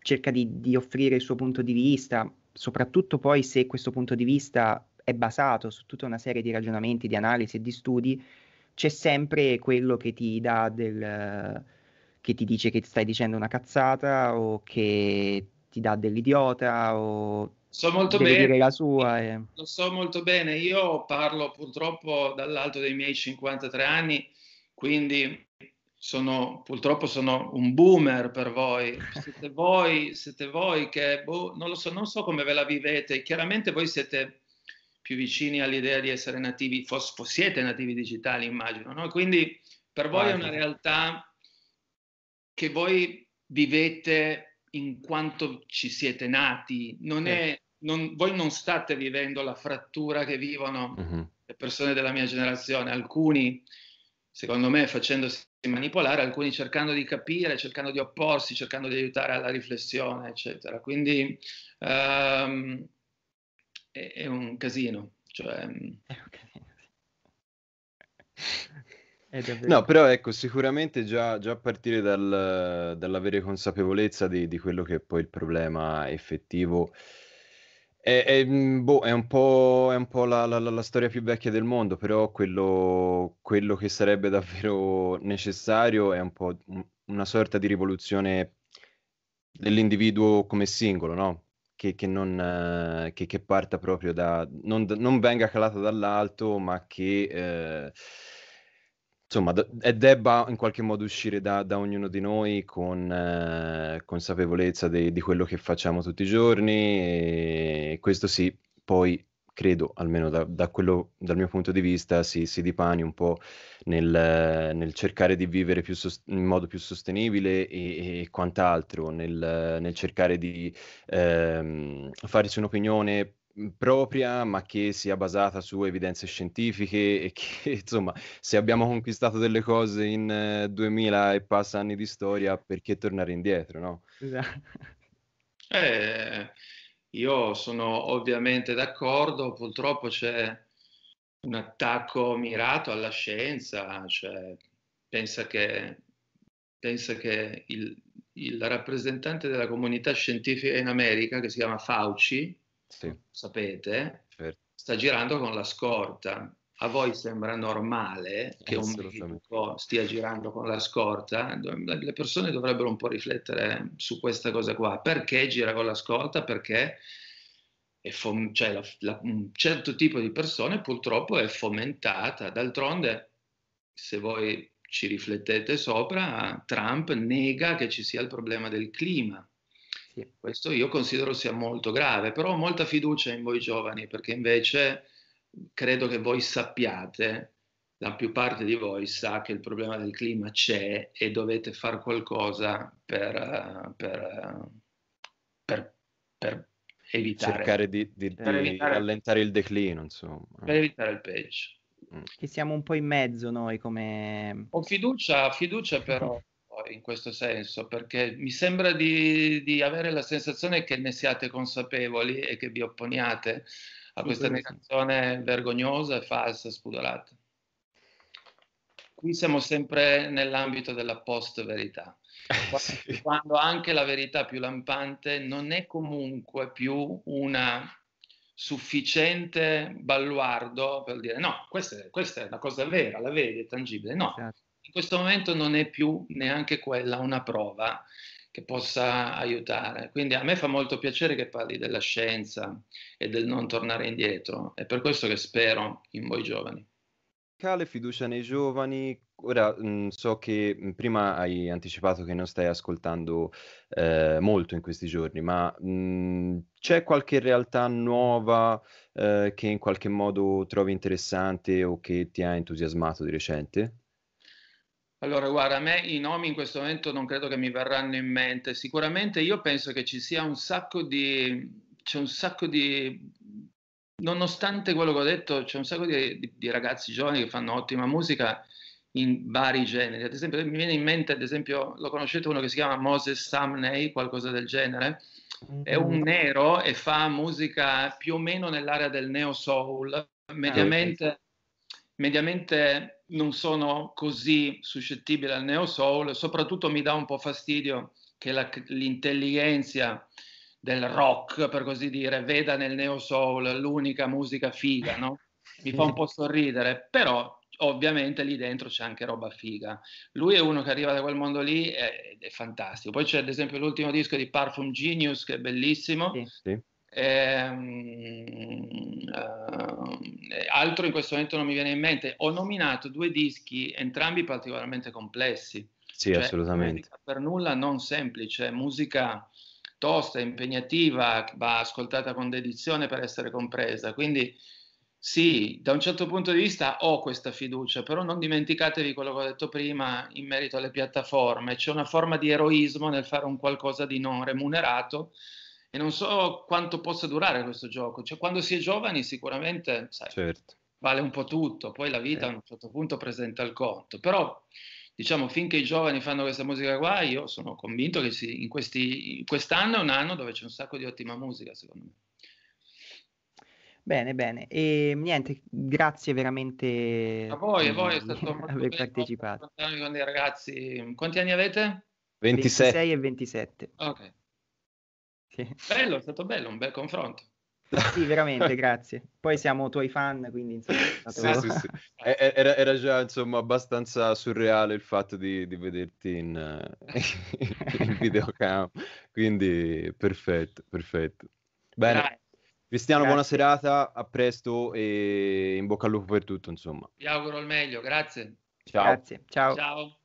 cerca di, di offrire il suo punto di vista, soprattutto poi se questo punto di vista è basato su tutta una serie di ragionamenti, di analisi e di studi, c'è sempre quello che ti dà del che ti dice che stai dicendo una cazzata o che ti dà dell'idiota o so molto bene la sua e... Eh. lo so molto bene io parlo purtroppo dall'alto dei miei 53 anni quindi sono, purtroppo sono un boomer per voi. Siete voi, siete voi che, boh, non lo so, non so come ve la vivete. Chiaramente voi siete più vicini all'idea di essere nativi, fos, siete nativi digitali, immagino, no? Quindi per voi è una realtà che voi vivete in quanto ci siete nati. Non è, non, voi non state vivendo la frattura che vivono le persone della mia generazione. Alcuni, secondo me, facendosi manipolare, alcuni cercando di capire, cercando di opporsi, cercando di aiutare alla riflessione, eccetera. Quindi um, è, è, un casino. Cioè... Mm. È un casino. No, però ecco, sicuramente già, già a partire dal, dall'avere consapevolezza di, di, quello che è poi il problema effettivo è, è, mm, boh, è, un po', è un po la, la, la, storia più vecchia del mondo, però quello, quello, che sarebbe davvero necessario è un po' una sorta di rivoluzione dell'individuo come singolo, no? che, che, non, eh, che, che, parta proprio da... non, non venga calata dall'alto, ma che... Eh, insomma, e debba in qualche modo uscire da, da ognuno di noi con eh, consapevolezza de, di quello che facciamo tutti i giorni. E questo sì, poi credo, almeno da, da quello, dal mio punto di vista, si, si dipani un po' nel, nel cercare di vivere sost- in modo più sostenibile e, e quant'altro, nel, nel, cercare di ehm, farsi un'opinione Mhmm, propria, ma che sia basata su evidenze scientifiche e che, <laughs> insomma, se abbiamo conquistato delle cose in eh, 2000 e passa anni di storia, perché tornare indietro, no? Eh, io sono ovviamente d'accordo, purtroppo c'è un attacco mirato alla scienza, cioè pensa che, pensa che il, il rappresentante della comunità scientifica in America, che si chiama Fauci, sì. sapete, certo. sta girando con la scorta. A voi sembra normale che un medico stia girando con la scorta? Le persone dovrebbero un po' riflettere su questa cosa qua. Perché gira con la scorta? Perché fom- cioè la, la, un certo tipo di persone purtroppo è fomentata. D'altronde, se voi ci riflettete sopra, Trump nega che ci sia il problema del clima sì. Questo io considero sia molto grave, però ho molta fiducia in voi giovani perché invece credo che voi sappiate, la più parte di voi sa che il problema del clima c'è e dovete fare qualcosa per, per, per, per evitare. Cercare di, di, per di evitare, rallentare il declino, insomma. Per evitare il peggio. Mm. Che siamo un po' in mezzo noi come... Ho fiducia, fiducia però in questo senso, perché mi sembra di, di, avere la sensazione che ne siate consapevoli e che vi opponiate a questa negazione vergognosa, falsa, spudorata. Qui siamo sempre nell'ambito della post-verità, <laughs> sì. quando anche la verità più lampante non è comunque più una sufficiente baluardo per dire no, questa è, questa è una cosa vera, la vedi, è tangibile. No, esatto in questo momento non è più neanche quella una prova che possa aiutare. Quindi a me fa molto piacere che parli della scienza e del non tornare indietro. È per questo che spero in voi giovani fiducia nei giovani. Ora mh, mm, so che mh, mm, prima hai anticipato che non stai ascoltando eh, molto in questi giorni, ma mh, mm, c'è qualche realtà nuova eh, che in qualche modo trovi interessante o che ti ha entusiasmato di recente? Allora, guarda, a me i nomi in questo momento non credo che mi verranno in mente. Sicuramente io penso che ci sia un sacco di... c'è un sacco di... nonostante quello che ho detto, c'è un sacco di, di, di ragazzi giovani che fanno ottima musica in vari generi. Ad esempio, mi viene in mente, ad esempio, lo conoscete uno che si chiama Moses Samney, qualcosa del genere? È un nero e fa musica più o meno nell'area del neo soul, ah, mediamente, mediamente non sono così suscettibile al neo soul, soprattutto mi dà un po' fastidio che la, l'intelligenza del rock, per così dire, veda nel neo soul l'unica musica figa, no? Mi fa un po' sorridere, però ovviamente lì dentro c'è anche roba figa. Lui è uno che arriva da quel mondo lì eh, ed è, è fantastico. Poi c'è ad esempio l'ultimo disco di Parfum Genius che è bellissimo. Sì. Ehm, eh, altro in questo momento non mi viene in mente. Ho nominato due dischi, entrambi particolarmente complessi. Sì, cioè, assolutamente. Per nulla non semplice, musica tosta, impegnativa, va ascoltata con dedizione per essere compresa. Quindi sì, da un certo punto di vista ho questa fiducia, però non dimenticatevi quello che ho detto prima in merito alle piattaforme. C'è una forma di eroismo nel fare un qualcosa di non remunerato e non so quanto possa durare questo gioco. Cioè, quando si è giovani sicuramente sai, certo. vale un po' tutto, poi la vita eh. a un certo punto presenta il conto, però diciamo finché i giovani fanno questa musica qua, io sono convinto che si, in questi, in quest'anno è un anno dove c'è un sacco di ottima musica, secondo me. Bene, bene. E ehm, niente, grazie veramente a voi, a voi è stato <laughs> molto aver bello partecipato. Con dei ragazzi, quanti anni avete? 26. 26 e 27. Ok. Sì. Bello, è stato bello, un bel confronto. Sì, veramente, <laughs> grazie. Poi siamo tuoi fan, quindi insomma. Sì, sì, sì. Eh, era, era, già insomma abbastanza surreale il fatto di, di vederti in, eh, <laughs> in videocam, quindi perfetto, perfetto. Bene. Dai. Cristiano, grazie. buona serata, a presto e in bocca al lupo per tutto, insomma. Vi auguro il meglio, grazie. Ciao. Grazie, ciao. Ciao.